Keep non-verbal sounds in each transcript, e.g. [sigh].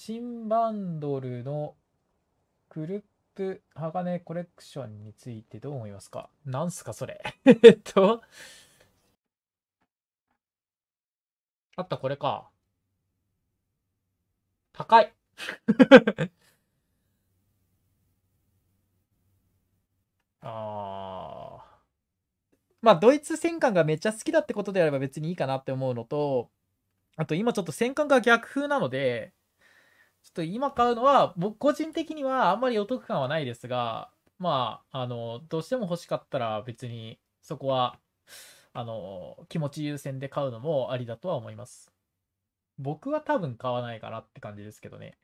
新バンドルのクルップ鋼コレクションについてどう思いますかなんすかそれ [laughs] えっと。あったこれか。高い [laughs] ああ。まあ、ドイツ戦艦がめっちゃ好きだってことであれば別にいいかなって思うのと、あと今ちょっと戦艦が逆風なので、ちょっと今買うのは、僕個人的にはあんまりお得感はないですが、まあ、あの、どうしても欲しかったら別にそこは、あの、気持ち優先で買うのもありだとは思います。僕は多分買わないかなって感じですけどね。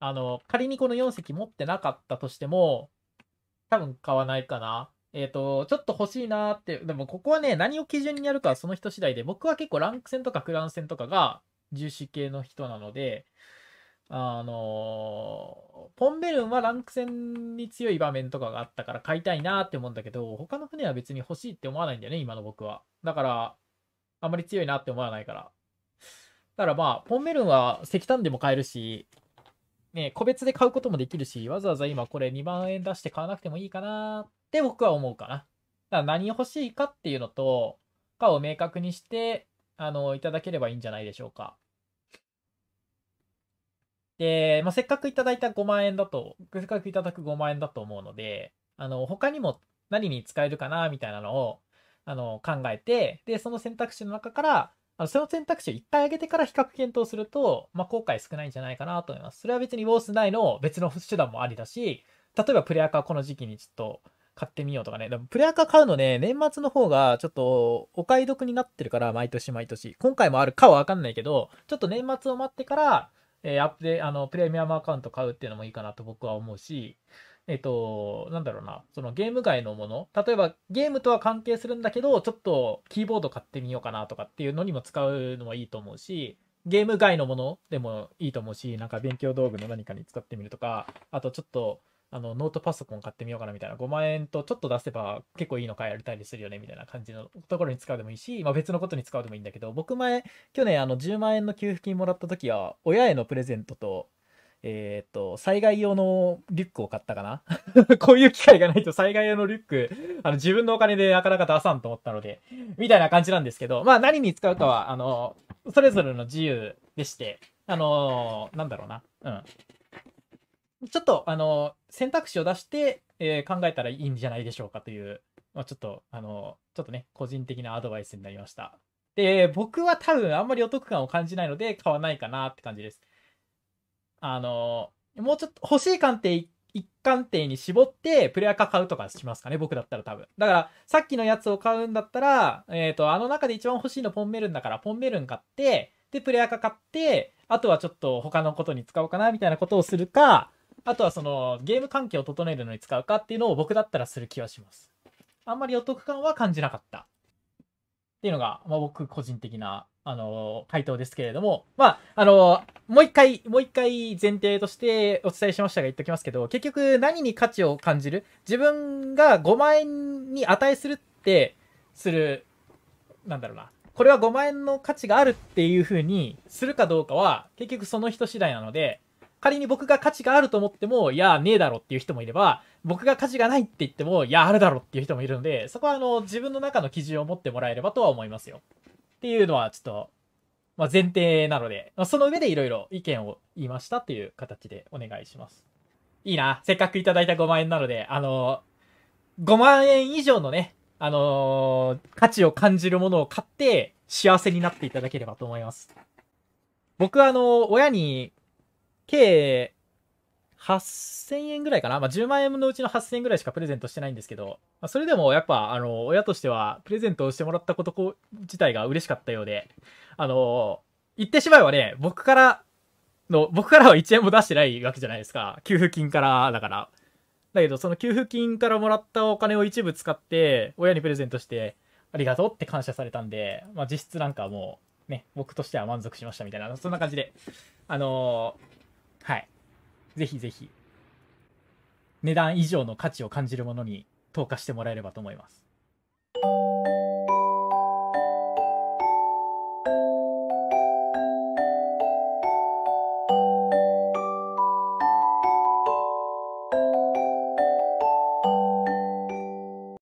あの、仮にこの4席持ってなかったとしても、多分買わないかな。えっ、ー、と、ちょっと欲しいなーって、でもここはね、何を基準にやるかはその人次第で、僕は結構ランク戦とかクラウン戦とかが重視系の人なので、あの、ポンベルンはランク戦に強い場面とかがあったから買いたいなって思うんだけど、他の船は別に欲しいって思わないんだよね、今の僕は。だから、あんまり強いなって思わないから。だからまあ、ポンベルンは石炭でも買えるし、ね、個別で買うこともできるし、わざわざ今これ2万円出して買わなくてもいいかなって僕は思うかな。だから何欲しいかっていうのと、かを明確にして、あの、いただければいいんじゃないでしょうか。で、まあ、せっかくいただいた5万円だと、せっかくいただく5万円だと思うので、あの、他にも何に使えるかな、みたいなのを、あの、考えて、で、その選択肢の中から、あのその選択肢を1回上げてから比較検討すると、まあ、後悔少ないんじゃないかなと思います。それは別にウォース内の別の手段もありだし、例えばプレアカーこの時期にちょっと買ってみようとかね。でもプレアカー買うのね、年末の方がちょっとお買い得になってるから、毎年毎年。今回もあるかはわかんないけど、ちょっと年末を待ってから、えー、アップで、あの、プレミアムアカウント買うっていうのもいいかなと僕は思うし、えっと、なんだろうな、そのゲーム外のもの、例えばゲームとは関係するんだけど、ちょっとキーボード買ってみようかなとかっていうのにも使うのはいいと思うし、ゲーム外のものでもいいと思うし、なんか勉強道具の何かに使ってみるとか、あとちょっと、あの、ノートパソコン買ってみようかなみたいな、5万円とちょっと出せば結構いいの買えたりするよねみたいな感じのところに使うでもいいし、まあ、別のことに使うでもいいんだけど、僕前、去年あの10万円の給付金もらった時は、親へのプレゼントと、えっ、ー、と、災害用のリュックを買ったかな [laughs] こういう機会がないと災害用のリュック、あの、自分のお金でなかなか出さんと思ったので、みたいな感じなんですけど、まあ何に使うかは、あの、それぞれの自由でして、あのー、なんだろうな、うん。ちょっとあの選択肢を出して、えー、考えたらいいんじゃないでしょうかという、まあ、ちょっとあのちょっとね個人的なアドバイスになりましたで僕は多分あんまりお得感を感じないので買わないかなって感じですあのもうちょっと欲しい鑑定一貫定に絞ってプレアカ買うとかしますかね僕だったら多分だからさっきのやつを買うんだったら、えっ、ー、とあの中で一番欲しいのポンメルンだからポンメルン買ってでプレアカ買ってあとはちょっと他のことに使おうかなみたいなことをするかあとはそのゲーム関係を整えるのに使うかっていうのを僕だったらする気はします。あんまりお得感は感じなかった。っていうのが、まあ、僕個人的な、あのー、回答ですけれども、まあ、あのー、もう一回、もう一回前提としてお伝えしましたが言っときますけど、結局何に価値を感じる自分が5万円に値するって、する、なんだろうな。これは5万円の価値があるっていう風にするかどうかは、結局その人次第なので、仮に僕が価値があると思っても、いや、ねえだろっていう人もいれば、僕が価値がないって言っても、いや、あるだろっていう人もいるので、そこはあの、自分の中の基準を持ってもらえればとは思いますよ。っていうのは、ちょっと、まあ、前提なので、まあ、その上でいろいろ意見を言いましたっていう形でお願いします。いいな。せっかくいただいた5万円なので、あのー、5万円以上のね、あのー、価値を感じるものを買って、幸せになっていただければと思います。僕はあのー、親に計8000円ぐらいかな、まあ、10万円のうちの8000円ぐらいしかプレゼントしてないんですけど、まあ、それでもやっぱあの親としてはプレゼントをしてもらったこと自体が嬉しかったようであの言ってしまえばね僕からの僕からは1円も出してないわけじゃないですか給付金からだからだけどその給付金からもらったお金を一部使って親にプレゼントしてありがとうって感謝されたんで、まあ、実質なんかもうね僕としては満足しましたみたいなそんな感じであのーはい。ぜひぜひ、値段以上の価値を感じるものに投下してもらえればと思います。